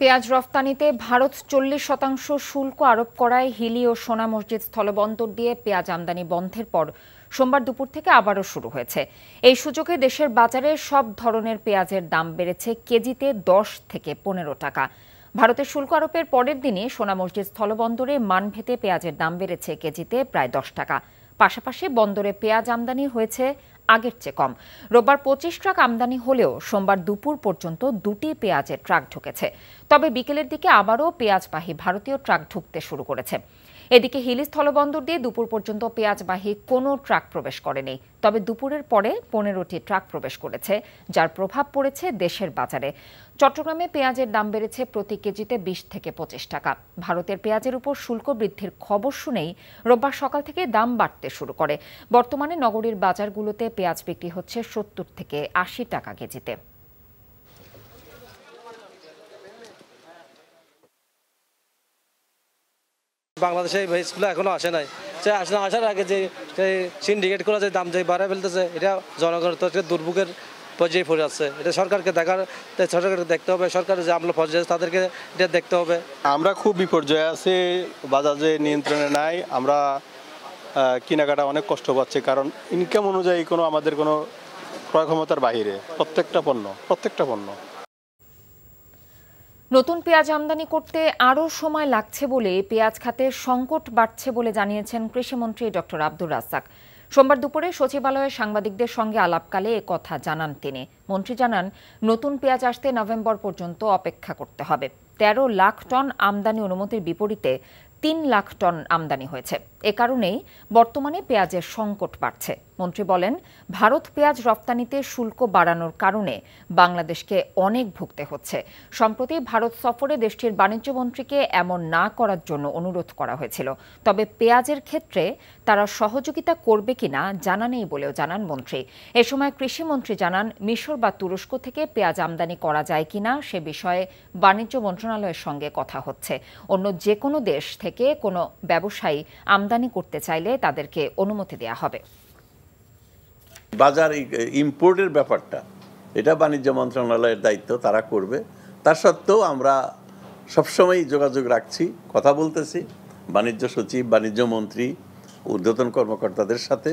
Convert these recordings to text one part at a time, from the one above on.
পেঁয়াজ রফতানিতে ভারত চল্লিশ শতাংশ শুল্ক আরোপ করায় হিলি ও সোনা মসজিদ স্থলবন্দর দিয়ে পেঁয়াজ আমদানি বন্ধের পর সোমবার দুপুর থেকে আবারও শুরু হয়েছে এই সুযোগে দেশের বাজারে সব ধরনের পেঁয়াজের দাম বেড়েছে কেজিতে দশ থেকে পনেরো টাকা ভারতের শুল্ক আরোপের পরের দিনে সোনা মসজিদ স্থলবন্দরে মানভেতে পেঁয়াজের দাম বেড়েছে কেজিতে প্রায় দশ টাকা পাশাপাশি বন্দরে পেঁয়াজ আমদানি হয়েছে আগের চেয়ে কম রোববার পঁচিশ ট্রাক আমদানি হলেও সোমবার দুপুর পর্যন্ত দুটি পেঁয়াজের ট্রাক ঢুকেছে তবে বিকেলের দিকে আবারও পেঁয়াজবাহী ভারতীয় ট্রাক ঢুকতে শুরু করেছে এদিকে হিলি স্থলবন্দর দিয়ে দুপুর পর্যন্ত পেঁয়াজবাহী কোনো ট্রাক প্রবেশ করেনি তবে দুপুরের পরে পনেরোটি ট্রাক প্রবেশ করেছে যার প্রভাব পড়েছে দেশের বাজারে চট্টগ্রামে পেঁয়াজের দাম বেড়েছে প্রতি কেজিতে বিশ থেকে পঁচিশ টাকা ভারতের পেঁয়াজের উপর শুল্ক বৃদ্ধির খবর শুনেই রোববার সকাল থেকে দাম বাড়তে শুরু করে বর্তমানে নগরীর বাজারগুলোতে পেঁয়াজ বিক্রি হচ্ছে সত্তর থেকে আশি টাকা কেজিতে বাংলাদেশে এই ভেজগুলো এখনো আসে নাই সে আসলে আসার আগে যে সিন্ডিকেট করে যে দাম যে বাড়ায় ফেলতেছে এটা জনগণের তো দুর্ভোগের পর্যায়ে পড়ে যাচ্ছে এটা সরকারকে দেখার সরকারকে দেখতে হবে সরকারের যে আমলা পর্যায়ে আছে তাদেরকে এটা দেখতে হবে আমরা খুব বিপর্যয়ে আছি বাজার যে নিয়ন্ত্রণে নাই আমরা কেনাকাটা অনেক কষ্ট পাচ্ছে কারণ ইনকাম অনুযায়ী কোনো আমাদের কোনো ক্রয় ক্ষমতার বাহিরে প্রত্যেকটা পণ্য প্রত্যেকটা পণ্য নতুন পেঁয়াজ আমদানি করতে আরও সময় লাগছে বলে পেঁয়াজ খাতে সংকট বাড়ছে বলে জানিয়েছেন কৃষিমন্ত্রী ডক্টর আব্দুর রাজ্জাক সোমবার দুপুরে সচিবালয়ে সাংবাদিকদের সঙ্গে আলাপকালে কথা জানান তিনি মন্ত্রী জানান নতুন পেঁয়াজ আসতে নভেম্বর পর্যন্ত অপেক্ষা করতে হবে তেরো লাখ টন আমদানি অনুমতির বিপরীতে তিন লাখ টন আমদানি হয়েছে এ কারণেই বর্তমানে পেঁয়াজের সংকট বাড়ছে মন্ত্রী বলেন ভারত পেঁয়াজ রপ্তানিতে শুল্ক বাড়ানোর কারণে বাংলাদেশকে অনেক ভুগতে হচ্ছে সম্প্রতি ভারত সফরে দেশটির বাণিজ্য মন্ত্রীকে এমন না করার জন্য অনুরোধ করা হয়েছিল তবে পেঁয়াজের ক্ষেত্রে তারা সহযোগিতা করবে কিনা জানা নেই বলেও জানান মন্ত্রী এ সময় কৃষিমন্ত্রী জানান মিশর বা তুরস্ক থেকে পেঁয়াজ আমদানি করা যায় কিনা সে বিষয়ে বাণিজ্য মন্ত্রণালয়ের সঙ্গে কথা হচ্ছে অন্য যে কোনো দেশ থেকে কোনো ব্যবসায়ী আমদানি আমদানি করতে চাইলে তাদেরকে অনুমতি দেয়া হবে বাজার ইম্পোর্টের ব্যাপারটা এটা বাণিজ্য মন্ত্রণালয়ের দায়িত্ব তারা করবে তার সত্ত্বেও আমরা সবসময়ই যোগাযোগ রাখছি কথা বলতেছি বাণিজ্য সচিব বাণিজ্য মন্ত্রী ঊর্ধ্বতন কর্মকর্তাদের সাথে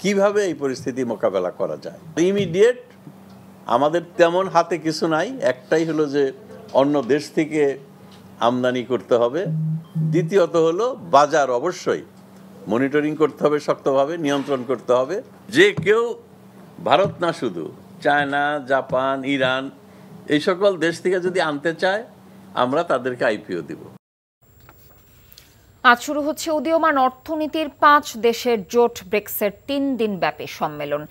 কিভাবে এই পরিস্থিতি মোকাবেলা করা যায় ইমিডিয়েট আমাদের তেমন হাতে কিছু নাই একটাই হলো যে অন্য দেশ থেকে আমদানি করতে হবে দ্বিতীয়ত হলো বাজার অবশ্যই মনিটরিং করতে হবে শক্তভাবে নিয়ন্ত্রণ করতে হবে যে কেউ ভারত না শুধু চায়না জাপান ইরান এই সকল দেশ থেকে যদি আনতে চায় আমরা তাদেরকে আইপিও দিব আজ শুরু হচ্ছে উদীয়মান অর্থনীতির পাঁচ দেশের জোট ব্রেক্সের তিন দিন ব্যাপী সম্মেলন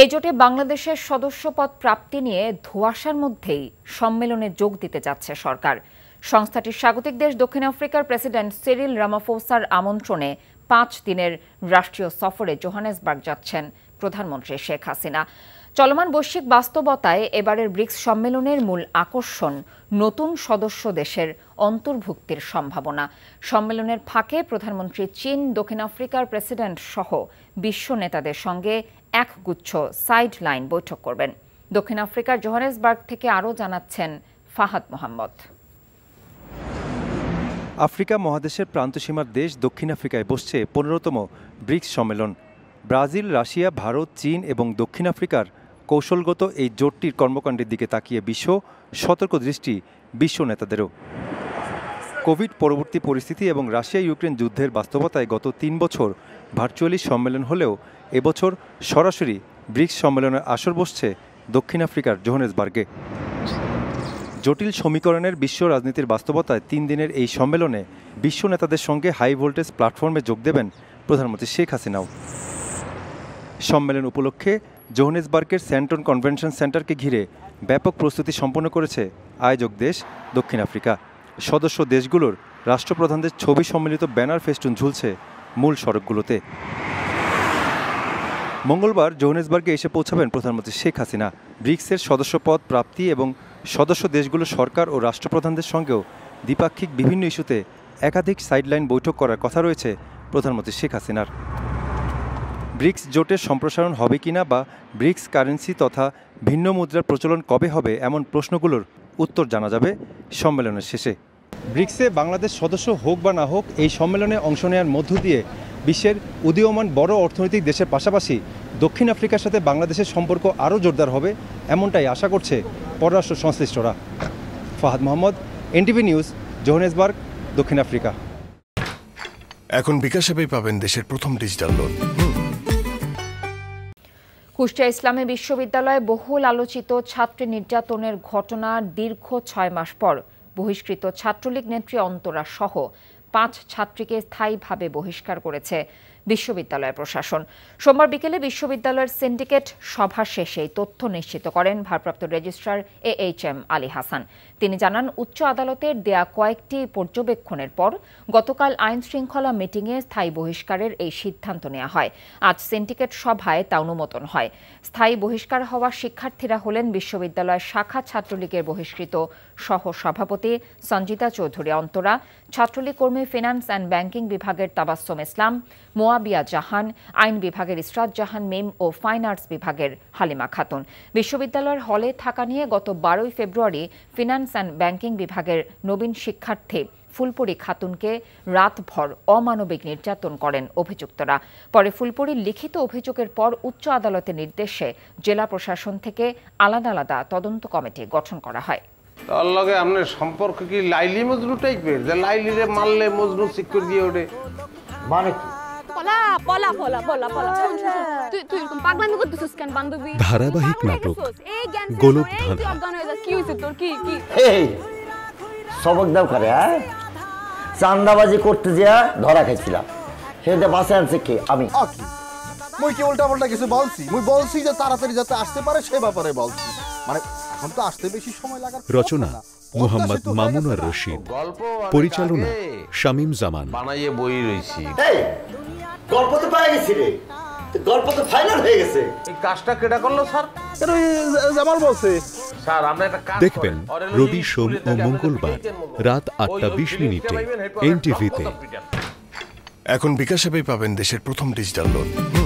এই জোটে বাংলাদেশের সদস্যপদ প্রাপ্তি নিয়ে ধোঁয়াশার মধ্যেই সম্মেলনে যোগ দিতে যাচ্ছে সরকার সংস্থাটির স্বাগতিক দেশ দক্ষিণ আফ্রিকার প্রেসিডেন্ট সেরিল রামাফোসার আমন্ত্রণে পাঁচ দিনের রাষ্ট্রীয় সফরে জোহানেসবার্গ যাচ্ছেন প্রধানমন্ত্রী শেখ হাসিনা চলমান বৈশ্বিক বাস্তবতায় এবারের ব্রিক্স সম্মেলনের মূল আকর্ষণ নতুন সদস্য দেশের অন্তর্ভুক্তির সম্ভাবনা সম্মেলনের ফাঁকে প্রধানমন্ত্রী চীন দক্ষিণ আফ্রিকার প্রেসিডেন্ট সহ বিশ্ব নেতাদের সঙ্গে একগুচ্ছ সাইড লাইন বৈঠক করবেন দক্ষিণ আফ্রিকার জোহানেসবার্গ থেকে আরও জানাচ্ছেন ফাহাদ মোহাম্মদ আফ্রিকা মহাদেশের প্রান্তসীমার দেশ দক্ষিণ আফ্রিকায় বসছে পনেরোতম ব্রিক্স সম্মেলন ব্রাজিল রাশিয়া ভারত চীন এবং দক্ষিণ আফ্রিকার কৌশলগত এই জোটটির কর্মকাণ্ডের দিকে তাকিয়ে বিশ্ব সতর্ক দৃষ্টি বিশ্ব নেতাদেরও কোভিড পরবর্তী পরিস্থিতি এবং রাশিয়া ইউক্রেন যুদ্ধের বাস্তবতায় গত তিন বছর ভার্চুয়ালি সম্মেলন হলেও এবছর সরাসরি ব্রিক্স সম্মেলনের আসর বসছে দক্ষিণ আফ্রিকার জোহানেসবার্গে জটিল সমীকরণের বিশ্ব রাজনীতির বাস্তবতায় তিন দিনের এই সম্মেলনে বিশ্ব নেতাদের সঙ্গে হাই ভোল্টেজ প্ল্যাটফর্মে যোগ দেবেন প্রধানমন্ত্রী শেখ হাসিনাও সম্মেলন উপলক্ষে জোহনেসবার্গের স্যান্টন কনভেনশন সেন্টারকে ঘিরে ব্যাপক প্রস্তুতি সম্পন্ন করেছে আয়োজক দেশ দক্ষিণ আফ্রিকা সদস্য দেশগুলোর রাষ্ট্রপ্রধানদের ছবি সম্মিলিত ব্যানার ফেস্টুন ঝুলছে মূল সড়কগুলোতে মঙ্গলবার জোহনেসবার্গে এসে পৌঁছাবেন প্রধানমন্ত্রী শেখ হাসিনা ব্রিক্সের সদস্যপদ প্রাপ্তি এবং সদস্য দেশগুলো সরকার ও রাষ্ট্রপ্রধানদের সঙ্গেও দ্বিপাক্ষিক বিভিন্ন ইস্যুতে একাধিক সাইডলাইন বৈঠক করার কথা রয়েছে প্রধানমন্ত্রী শেখ হাসিনার ব্রিক্স জোটের সম্প্রসারণ হবে কিনা বা ব্রিক্স কারেন্সি তথা ভিন্ন মুদ্রার প্রচলন কবে হবে এমন প্রশ্নগুলোর উত্তর জানা যাবে সম্মেলনের শেষে ব্রিক্সে বাংলাদেশ সদস্য হোক বা না হোক এই সম্মেলনে অংশ নেওয়ার মধ্য দিয়ে বিশ্বের উদীয়মান বড় অর্থনৈতিক দেশের পাশাপাশি দক্ষিণ আফ্রিকার সাথে বাংলাদেশের সম্পর্ক আরও জোরদার হবে এমনটাই আশা করছে পররাষ্ট্র সংশ্লিষ্টরা Fahad Mohammad NTV news Johannesburg দক্ষিণ আফ্রিকা এখন বিকাশ পাবেন দেশের প্রথম ডিজিটাল লোন কুষ্টিয়া ইসলামী বিশ্ববিদ্যালয়ে বহুল আলোচিত ছাত্রী নির্যাতনের ঘটনা দীর্ঘ ছয় মাস পর বহিষ্কৃত ছাত্রলীগ নেত্রী অন্তরা সহ পাঁচ ছাত্রীকে স্থায়ীভাবে বহিষ্কার করেছে বিশ্ববিদ্যালয় প্রশাসন সোমবার বিকেলে বিশ্ববিদ্যালয়ের সিন্ডিকেট সভা শেষে তথ্য নিশ্চিত করেন ভারপ্রাপ্ত registrar A H M Ali Hasan তিনি জানান উচ্চ আদালতের দেয়া কয়েকটি পর্যবেক্ষণের পর গতকাল আইন শৃঙ্খলা মিটিংয়ে স্থায়ী বহিষ্কারের এই সিদ্ধান্ত নেওয়া হয় আজ সিন্ডিকেট সভায় তা অনুমোদন হয় স্থায়ী বহিষ্কার হওয়া শিক্ষার্থীরা হলেন বিশ্ববিদ্যালয় শাখা ছাত্রলীগের বহিষ্কৃত সহ সভাপতি সঞ্জিতা চৌধুরী অন্তরা ছাত্রলীগ কর্মী ফিনান্স অ্যান্ড ব্যাংকিং বিভাগের তাবাস্সম ইসলাম মোয়া মাবিয়া জাহান আইন বিভাগের ইসরাত জাহান মেম ও ফাইন আর্টস বিভাগের হালিমা খাতুন বিশ্ববিদ্যালয়ের হলে থাকা নিয়ে গত বারোই ফেব্রুয়ারি ফিনান্স অ্যান্ড ব্যাংকিং বিভাগের নবীন শিক্ষার্থী ফুলপুরি খাতুনকে রাতভর অমানবিক নির্যাতন করেন অভিযুক্তরা পরে ফুলপুরির লিখিত অভিযোগের পর উচ্চ আদালতের নির্দেশে জেলা প্রশাসন থেকে আলাদা আলাদা তদন্ত কমিটি গঠন করা হয় তার লগে আপনার সম্পর্ক কি লাইলি মজনু টাইপের যে লাইলিরে মারলে মজনু সিকিউর দিয়ে ওঠে মানে কি ধারাবাহিক নাটক গোলক সবক দাও করে হ্যাঁ? চান্দাবাজি করতে যা ধরা খাইছিলাম সেটা বাসে আনছে কে আমি কি উল্টা পাল্টা কিছু বলছি বলছি যে তাড়াতাড়ি যাতে আসতে পারে সে ব্যাপারে বলছি মানে এখন তো আসতে বেশি সময় লাগার রচনা মোহাম্মদ রশিদ পরিচালনা শামীম জামান বানাইয়ে বই রইছি গল্প তো গেছি রে গল্প তো ফাইনাল হয়ে গেছে এই কাজটা কেটা করলো স্যার জামাল বলছে দেখবেন রবি সোম ও মঙ্গলবার রাত আটটা বিশ মিনিটে এনটিভিতে এখন বিকাশ পাবেন দেশের প্রথম ডিজিটাল লোন